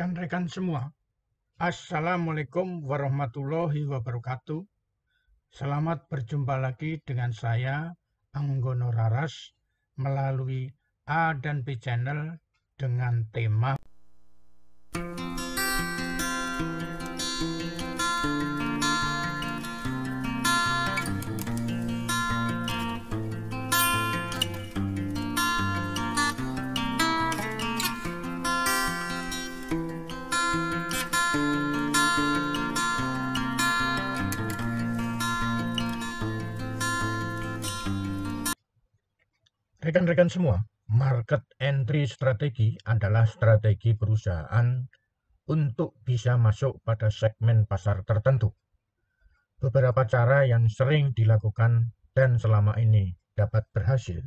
rekan-rekan semua. Assalamualaikum warahmatullahi wabarakatuh. Selamat berjumpa lagi dengan saya, Anggono Raras, melalui A dan B Channel dengan tema rekan-rekan semua, market entry strategi adalah strategi perusahaan untuk bisa masuk pada segmen pasar tertentu. Beberapa cara yang sering dilakukan dan selama ini dapat berhasil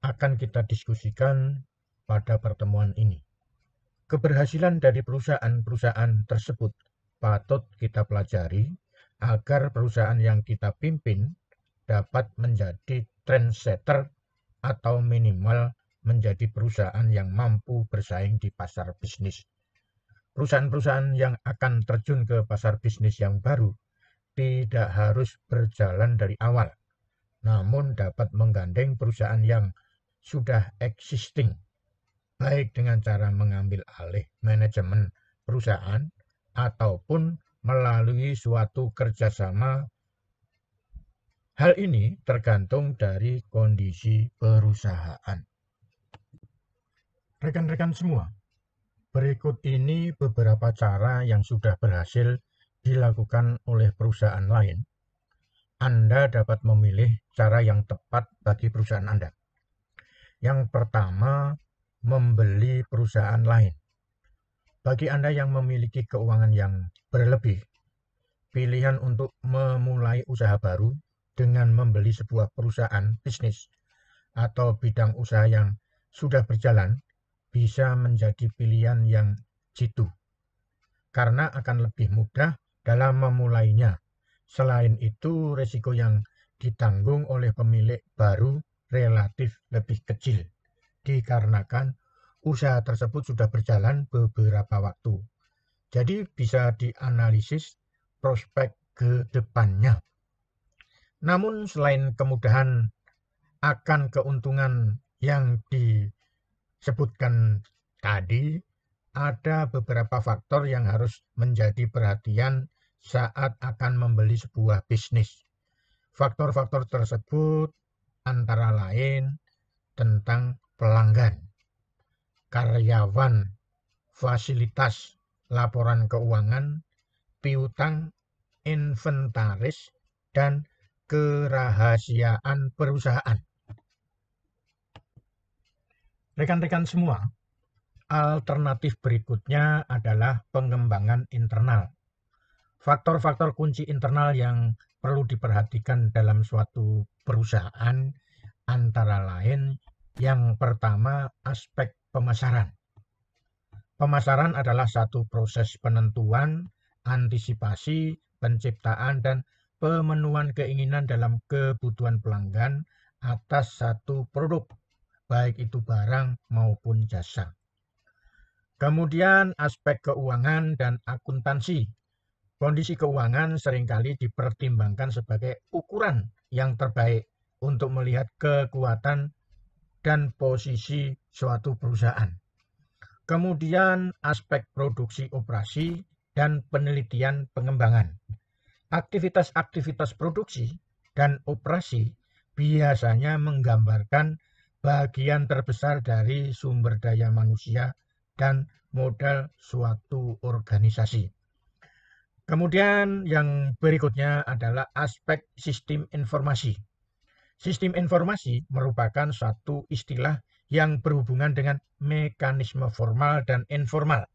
akan kita diskusikan pada pertemuan ini. Keberhasilan dari perusahaan-perusahaan tersebut patut kita pelajari agar perusahaan yang kita pimpin dapat menjadi trendsetter atau minimal menjadi perusahaan yang mampu bersaing di pasar bisnis. Perusahaan-perusahaan yang akan terjun ke pasar bisnis yang baru tidak harus berjalan dari awal, namun dapat menggandeng perusahaan yang sudah existing, baik dengan cara mengambil alih manajemen perusahaan ataupun melalui suatu kerjasama Hal ini tergantung dari kondisi perusahaan. Rekan-rekan semua, berikut ini beberapa cara yang sudah berhasil dilakukan oleh perusahaan lain. Anda dapat memilih cara yang tepat bagi perusahaan Anda. Yang pertama, membeli perusahaan lain. Bagi Anda yang memiliki keuangan yang berlebih, pilihan untuk memulai usaha baru dengan membeli sebuah perusahaan bisnis atau bidang usaha yang sudah berjalan bisa menjadi pilihan yang jitu karena akan lebih mudah dalam memulainya. Selain itu, risiko yang ditanggung oleh pemilik baru relatif lebih kecil dikarenakan usaha tersebut sudah berjalan beberapa waktu. Jadi bisa dianalisis prospek ke depannya. Namun selain kemudahan akan keuntungan yang disebutkan tadi, ada beberapa faktor yang harus menjadi perhatian saat akan membeli sebuah bisnis. Faktor-faktor tersebut antara lain tentang pelanggan, karyawan, fasilitas laporan keuangan, piutang, inventaris, dan kerahasiaan perusahaan. Rekan-rekan semua, alternatif berikutnya adalah pengembangan internal. Faktor-faktor kunci internal yang perlu diperhatikan dalam suatu perusahaan antara lain yang pertama aspek pemasaran. Pemasaran adalah satu proses penentuan, antisipasi, penciptaan, dan pemenuhan keinginan dalam kebutuhan pelanggan atas satu produk, baik itu barang maupun jasa. Kemudian aspek keuangan dan akuntansi. Kondisi keuangan seringkali dipertimbangkan sebagai ukuran yang terbaik untuk melihat kekuatan dan posisi suatu perusahaan. Kemudian aspek produksi operasi dan penelitian pengembangan aktivitas-aktivitas produksi dan operasi biasanya menggambarkan bagian terbesar dari sumber daya manusia dan modal suatu organisasi. Kemudian yang berikutnya adalah aspek sistem informasi. Sistem informasi merupakan satu istilah yang berhubungan dengan mekanisme formal dan informal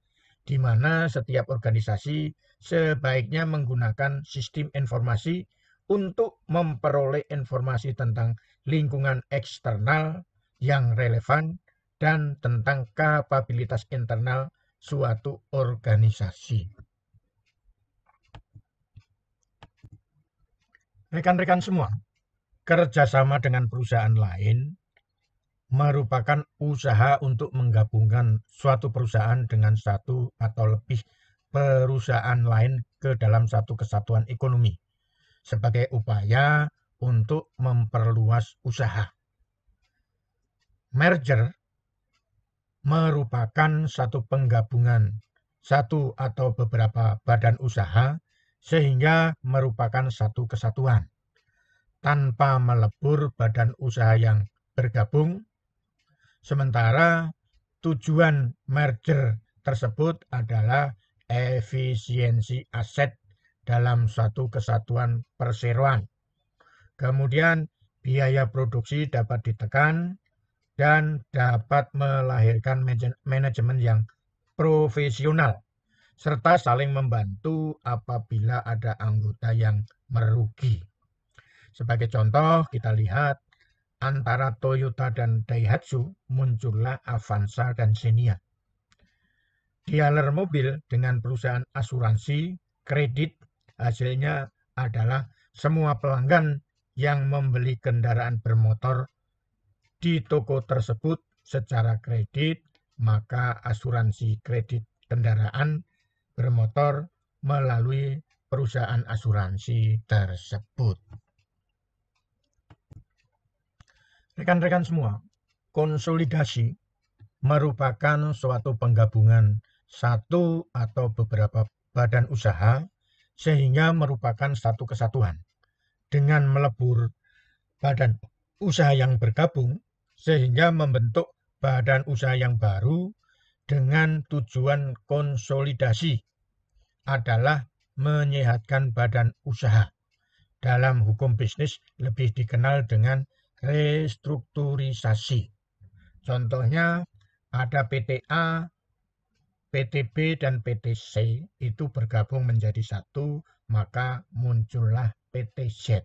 di mana setiap organisasi sebaiknya menggunakan sistem informasi untuk memperoleh informasi tentang lingkungan eksternal yang relevan dan tentang kapabilitas internal suatu organisasi. Rekan-rekan semua, kerjasama dengan perusahaan lain merupakan usaha untuk menggabungkan suatu perusahaan dengan satu atau lebih perusahaan lain ke dalam satu kesatuan ekonomi sebagai upaya untuk memperluas usaha. Merger merupakan satu penggabungan satu atau beberapa badan usaha sehingga merupakan satu kesatuan tanpa melebur badan usaha yang bergabung Sementara tujuan merger tersebut adalah efisiensi aset dalam satu kesatuan perseroan. Kemudian biaya produksi dapat ditekan dan dapat melahirkan manajemen yang profesional serta saling membantu apabila ada anggota yang merugi. Sebagai contoh, kita lihat antara Toyota dan Daihatsu muncullah Avanza dan Xenia. Dealer mobil dengan perusahaan asuransi, kredit, hasilnya adalah semua pelanggan yang membeli kendaraan bermotor di toko tersebut secara kredit, maka asuransi kredit kendaraan bermotor melalui perusahaan asuransi tersebut. Rekan-rekan semua, konsolidasi merupakan suatu penggabungan satu atau beberapa badan usaha sehingga merupakan satu kesatuan. Dengan melebur badan usaha yang bergabung sehingga membentuk badan usaha yang baru dengan tujuan konsolidasi adalah menyehatkan badan usaha. Dalam hukum bisnis lebih dikenal dengan restrukturisasi. Contohnya ada PTA, PTB, dan PTC itu bergabung menjadi satu, maka muncullah PTZ.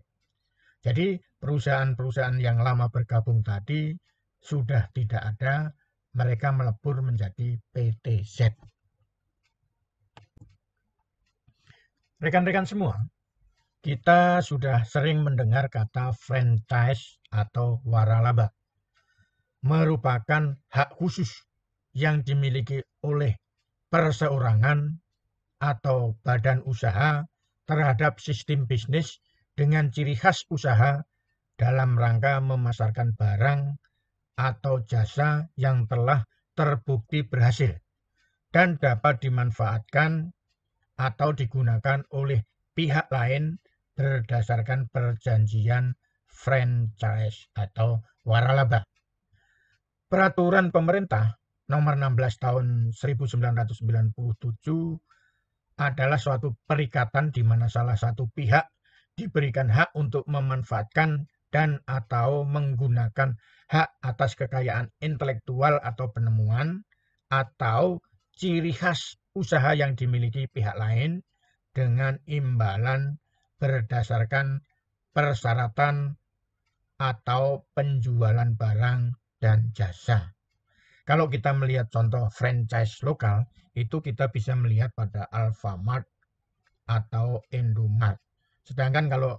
Jadi perusahaan-perusahaan yang lama bergabung tadi sudah tidak ada, mereka melebur menjadi PTZ. Rekan-rekan semua, kita sudah sering mendengar kata franchise atau waralaba merupakan hak khusus yang dimiliki oleh perseorangan atau badan usaha terhadap sistem bisnis dengan ciri khas usaha dalam rangka memasarkan barang atau jasa yang telah terbukti berhasil dan dapat dimanfaatkan atau digunakan oleh pihak lain berdasarkan perjanjian franchise atau waralaba. Peraturan pemerintah nomor 16 tahun 1997 adalah suatu perikatan di mana salah satu pihak diberikan hak untuk memanfaatkan dan atau menggunakan hak atas kekayaan intelektual atau penemuan atau ciri khas usaha yang dimiliki pihak lain dengan imbalan berdasarkan persyaratan atau penjualan barang dan jasa. Kalau kita melihat contoh franchise lokal, itu kita bisa melihat pada Alfamart atau Indomart. Sedangkan kalau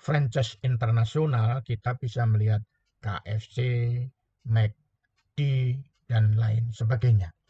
franchise internasional, kita bisa melihat KFC, McD, dan lain sebagainya.